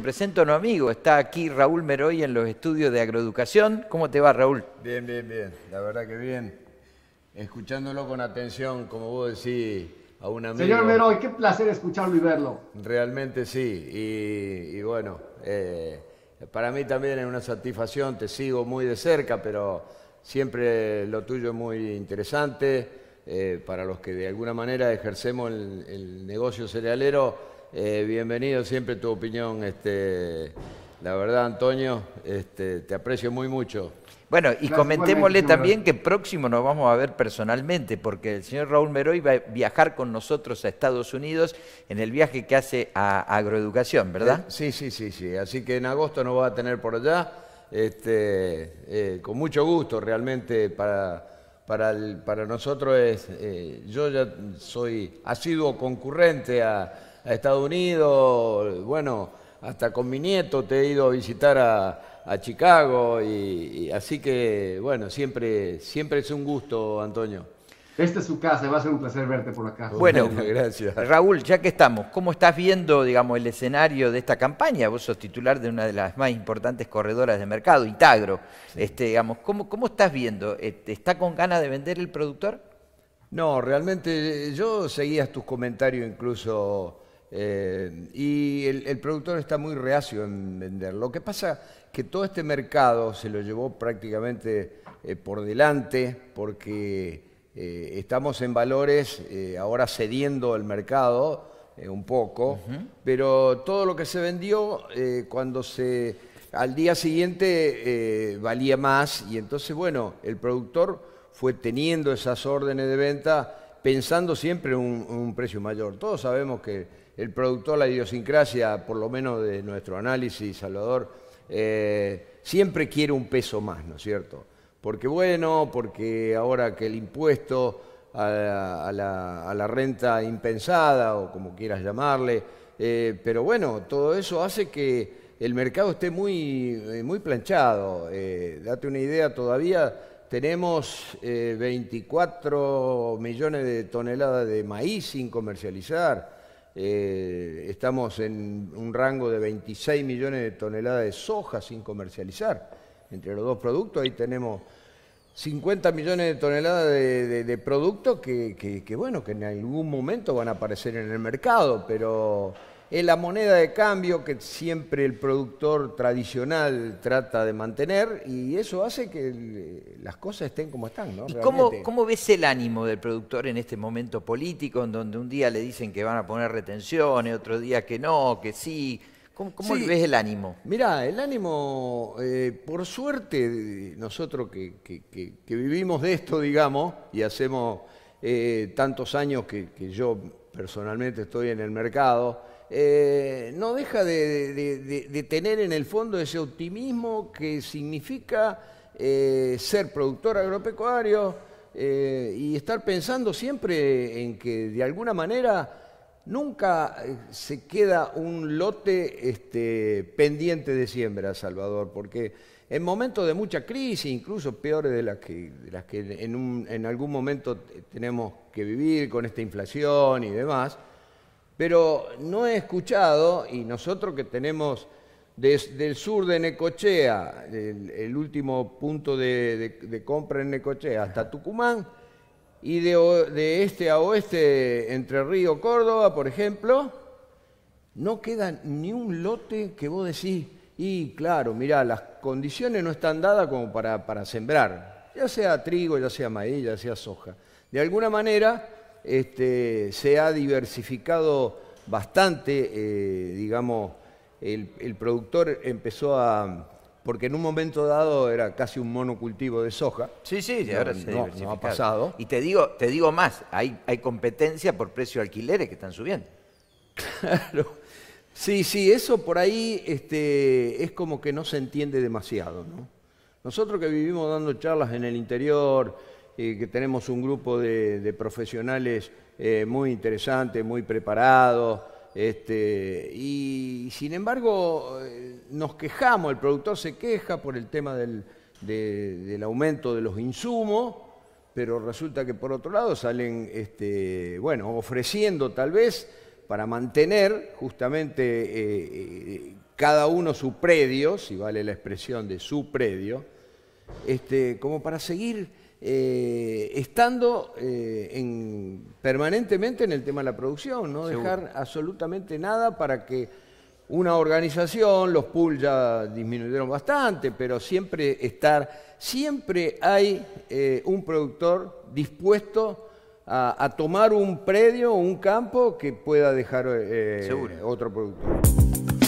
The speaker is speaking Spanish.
presento a un amigo, está aquí Raúl Meroy en los estudios de agroeducación. ¿Cómo te va, Raúl? Bien, bien, bien, la verdad que bien. Escuchándolo con atención, como vos decís, a un amigo. Señor Meroy, qué placer escucharlo y verlo. Realmente sí, y, bueno, eh, para mí también es una satisfacción, te sigo muy de cerca, pero siempre lo tuyo es muy interesante. Eh, para los que de alguna manera ejercemos el negocio cerealero, eh, bienvenido, siempre tu opinión. Este, la verdad, Antonio, este, te aprecio muy mucho. Bueno, y comentémosle también que próximo nos vamos a ver personalmente, porque el señor Raúl Meroy va a viajar con nosotros a Estados Unidos en el viaje que hace a agroeducación, ¿verdad? Eh, sí, sí, sí, sí. Así que en agosto nos va a tener por allá. Este, eh, con mucho gusto, realmente, para, para, nosotros es. yo ya soy asiduo concurrente a a Estados Unidos, bueno, hasta con mi nieto te he ido a visitar a, Chicago, y, así que bueno, siempre, siempre es un gusto, Antonio. Esta es su casa, va a ser un placer verte por acá. Bueno, gracias. Raúl, ya que estamos, ¿cómo estás viendo, digamos, el escenario de esta campaña? Vos sos titular de una de las más importantes corredoras de mercado, Itagro. Este, digamos, ¿cómo, ¿Cómo estás viendo? Eh, ¿Está con ganas de vender el productor? No, realmente eh, yo seguía tus comentarios incluso eh, y el, productor está muy reacio en vender. Lo que pasa que todo este mercado se lo llevó prácticamente eh, por delante porque eh, estamos en valores ahora cediendo el mercado un poco, pero todo lo que se vendió cuando se al día siguiente valía más y entonces bueno el productor fue teniendo esas órdenes de venta pensando siempre en un precio mayor. Todos sabemos que el productor, la idiosincrasia, por lo menos de nuestro análisis, Salvador, eh, siempre quiere un peso más, ¿no es cierto? Porque bueno, porque ahora que el impuesto a la, renta impensada, o como quieras llamarle, eh, pero bueno, todo eso hace que el mercado esté muy, eh, muy planchado. date una idea, todavía tenemos 24 millones de toneladas de maíz sin comercializar. Eh, estamos en un rango de 26 millones de toneladas de soja sin comercializar. Entre los dos productos ahí tenemos 50 millones de toneladas de, productos que, bueno, que en algún momento van a aparecer en el mercado, pero es la moneda de cambio que siempre el productor tradicional trata de mantener y eso hace que eh, las cosas estén como están. ¿no? ¿Y cómo, ves el ánimo del productor en este momento político, en donde un día le dicen que van a poner retenciones, otro día que no, que sí? ¿Cómo, ves el ánimo? Mirá, el ánimo, eh, por suerte, nosotros que, vivimos de esto, digamos, y hacemos eh, tantos años que, yo personalmente estoy en el mercado, eh, no deja de, tener en el fondo ese optimismo que significa eh, ser productor agropecuario eh, y estar pensando siempre en que de alguna manera nunca se queda un lote este, pendiente de siembra, Salvador, porque en momentos de mucha crisis, incluso peores de las que, en algún momento tenemos que vivir con esta inflación y demás, pero no he escuchado, y nosotros que tenemos desde el sur de Necochea, el, último punto de, compra en Necochea, hasta Tucumán, y de, este a oeste, entre Río Córdoba, por ejemplo, no queda ni un lote que vos decís, y claro, mirá, las condiciones no están dadas como para, para sembrar, ya sea trigo, ya sea maíz, ya sea soja. De alguna manera, este, se ha diversificado bastante, eh, digamos, el, productor empezó a... Porque en un momento dado era casi un monocultivo de soja. Sí, sí, ahora se no, ha pasado. Y te digo, te digo más, hay, hay competencia por precios de alquileres que están subiendo. Claro. Sí, sí, eso por ahí este, es como que no se entiende demasiado, ¿no? Nosotros que vivimos dando charlas en el interior, que tenemos un grupo de, profesionales eh, muy interesantes, muy preparados. Este, y sin embargo, eh, nos quejamos, el productor se queja por el tema del, aumento de los insumos, pero resulta que por otro lado salen, este, ofreciendo tal vez para mantener justamente eh, cada uno su predio, si vale la expresión de su predio, este, como para seguir eh, estando eh, permanentemente en el tema de la producción, no dejar absolutamente nada para que una organización, los pools ya disminuyeron bastante, pero siempre estar, siempre hay eh, un productor dispuesto a, a, tomar un predio, un campo que pueda dejar otro productor.